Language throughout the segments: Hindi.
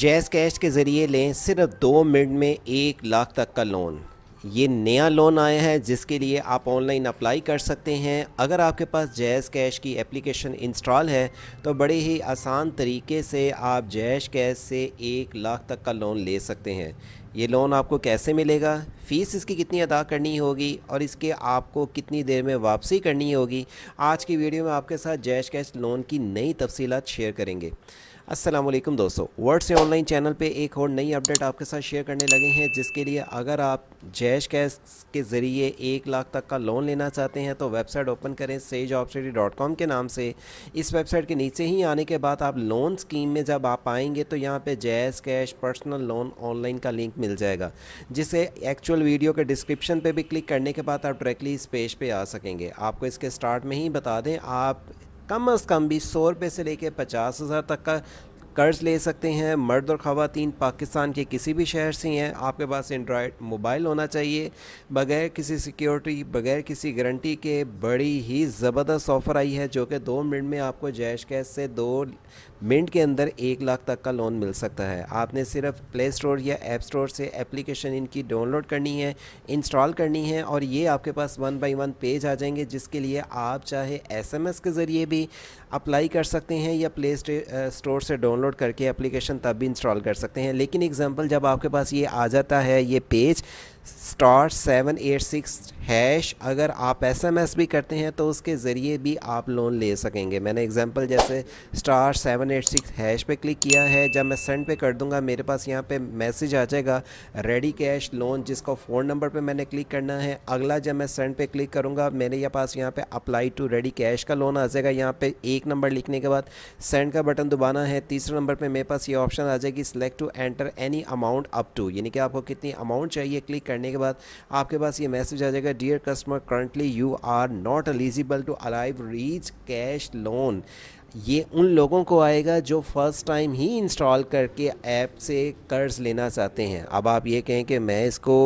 जैज़ कैश के ज़रिए लें सिर्फ दो मिनट में एक लाख तक का लोन ये नया लोन आया है जिसके लिए आप ऑनलाइन अप्लाई कर सकते हैं अगर आपके पास जैज़ कैश की एप्लीकेशन इंस्टॉल है तो बड़े ही आसान तरीके से आप जैश कैश से एक लाख तक का लोन ले सकते हैं ये लोन आपको कैसे मिलेगा फ़ीस इसकी कितनी अदा करनी होगी और इसके आपको कितनी देर में वापसी करनी होगी आज की वीडियो में आपके साथ जैश कैश लोन की नई तफसीत शेयर करेंगे असलम दोस्तों वर्ड से ऑनलाइन चैनल पे एक और नई अपडेट आपके साथ शेयर करने लगे हैं जिसके लिए अगर आप जैश कैश के ज़रिए एक लाख तक का लोन लेना चाहते हैं तो वेबसाइट ओपन करें सेज ऑप्शरी डॉट कॉम के नाम से इस वेबसाइट के नीचे ही आने के बाद आप लोन स्कीम में जब आप आएंगे तो यहाँ पे जैश कैश पर्सनल लोन ऑनलाइन का लिंक मिल जाएगा जिसे एक्चुअल वीडियो के डिस्क्रिप्शन पर भी क्लिक करने के बाद आप डायरेक्टली इस पेज पर पे आ सकेंगे आपको इसके स्टार्ट में ही बता दें आप कम अज़ कम भी सौ रुपये से लेकर पचास हज़ार तक का कर्ज़ ले सकते हैं मर्द और ख़वान पाकिस्तान के किसी भी शहर से हैं आपके पास एंड्रॉयड मोबाइल होना चाहिए बगैर किसी सिक्योरिटी बगैर किसी गारंटी के बड़ी ही ज़बरदस्त ऑफ़र आई है जो कि दो मिनट में आपको जैश कैश से दो मिनट के अंदर एक लाख तक का लोन मिल सकता है आपने सिर्फ प्ले स्टोर या ऐप स्टोर से एप्लीकेशन इनकी डाउनलोड करनी है इंस्टॉल करनी है और ये आपके पास वन बाई वन पेज आ जाएंगे जिसके लिए आप चाहे एस के ज़रिए भी अप्लाई कर सकते हैं या प्ले स्टोर से डाउनलोड डाउनलोड करके एप्लीकेशन तब भी इंस्टॉल कर सकते हैं लेकिन एग्जाम्पल जब आपके पास ये आ जाता है ये page star seven eight six hash अगर आप एसएमएस भी करते हैं तो उसके ज़रिए भी आप लोन ले सकेंगे मैंने एग्जांपल जैसे star seven eight six hash पे क्लिक किया है जब मैं सेंड पे कर दूंगा मेरे पास यहाँ पे मैसेज आ जाएगा रेडी कैश लोन जिसको फ़ोन नंबर पे मैंने क्लिक करना है अगला जब मैं सेंड पे क्लिक करूँगा मेरे यहाँ पास यहाँ पर अप्लाई टू रेडी कैश का लोन आ जाएगा यहाँ पर एक नंबर लिखने के बाद सेंड का बटन दबाना है तीसरे नंबर पर मेरे पास ये ऑप्शन आ जाएगी select to enter any amount up to यानी कि आपको कितनी अमाउंट चाहिए क्लिक करने के बाद आपके पास ये मैसेज आ जाएगा dear customer currently you are not eligible to alive reach cash loan ये उन लोगों को आएगा जो फर्स्ट टाइम ही इंस्टॉल करके ऐप से कर्ज़ लेना चाहते हैं अब आप ये कहें कि मैं इसको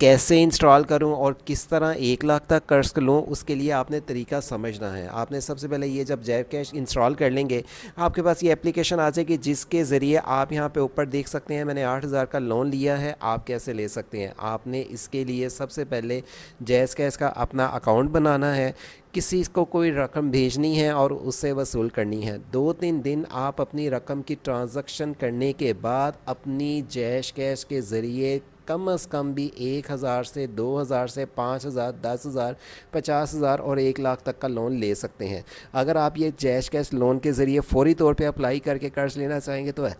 कैसे इंस्टॉल करूं और किस तरह एक लाख तक कर्ज लूं उसके लिए आपने तरीका समझना है आपने सबसे पहले ये जब जैव कैश इंस्टॉल कर लेंगे आपके पास ये एप्लीकेशन आ जाएगी जिसके ज़रिए आप यहाँ पे ऊपर देख सकते हैं मैंने आठ हज़ार का लोन लिया है आप कैसे ले सकते हैं आपने इसके लिए सबसे पहले जैस कैश का अपना अकाउंट बनाना है किसी को कोई रकम भेजनी है और उससे वसूल करनी है दो तीन दिन आप अपनी रकम की ट्रांजैक्शन करने के बाद अपनी जैश कैश के ज़रिए कम अज़ कम भी एक हज़ार से दो हज़ार से पाँच हज़ार दस हज़ार पचास हज़ार और एक लाख तक का लोन ले सकते हैं अगर आप ये जैश कैश लोन के ज़रिए फ़ौरी तौर पर अप्लाई करके कर्ज़ लेना चाहेंगे तो है।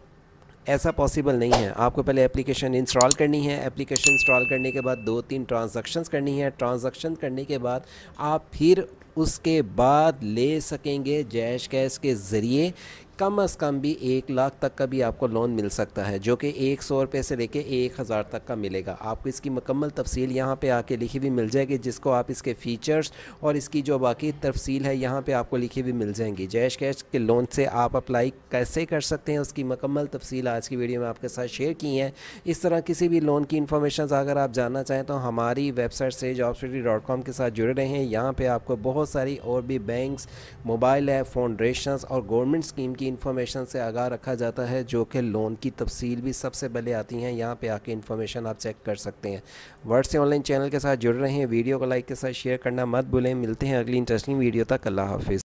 ऐसा पॉसिबल नहीं है आपको पहले एप्लीकेशन इंस्टॉल करनी है एप्लीकेशन इंस्टॉल करने के बाद दो तीन ट्रांजेक्शन करनी है ट्रांजेक्शन करने के बाद आप फिर उसके बाद ले सकेंगे जैश कैश के ज़रिए कम अज़ कम भी एक लाख तक का भी आपको लोन मिल सकता है जो कि एक सौ रुपये से लेके एक हज़ार तक का मिलेगा आपको इसकी मुकम्मल तफसील यहाँ पे आके लिखी हुई मिल जाएगी जिसको आप इसके फ़ीचर्स और इसकी जो बाकी तफसील है यहाँ पे आपको लिखी हुई मिल जाएंगी जैश कैश के लोन से आप अप्लाई कैसे कर सकते हैं उसकी मकम्मल तफसील आज की वीडियो में आपके साथ शेयर की हैं इस तरह किसी भी लोन की इन्फॉर्मेशन अगर आप जानना चाहें तो हमारी वेबसाइट से जॉब के साथ जुड़े रहें यहाँ पर आपको बहुत सारी और भी बैंक्स मोबाइल ऐप फाउंडेशन और गवर्नमेंट स्कीम की की इन्फॉर्मेशन से आगाह रखा जाता है जो कि लोन की तफसील भी सबसे पहले आती हैं यहाँ पे आके इन्फॉर्मेशन आप चेक कर सकते हैं वर्ड से ऑनलाइन चैनल के साथ जुड़ रहे हैं वीडियो को लाइक के साथ शेयर करना मत भूलें मिलते हैं अगली इंटरेस्टिंग वीडियो तक अल्लाह हाफिज़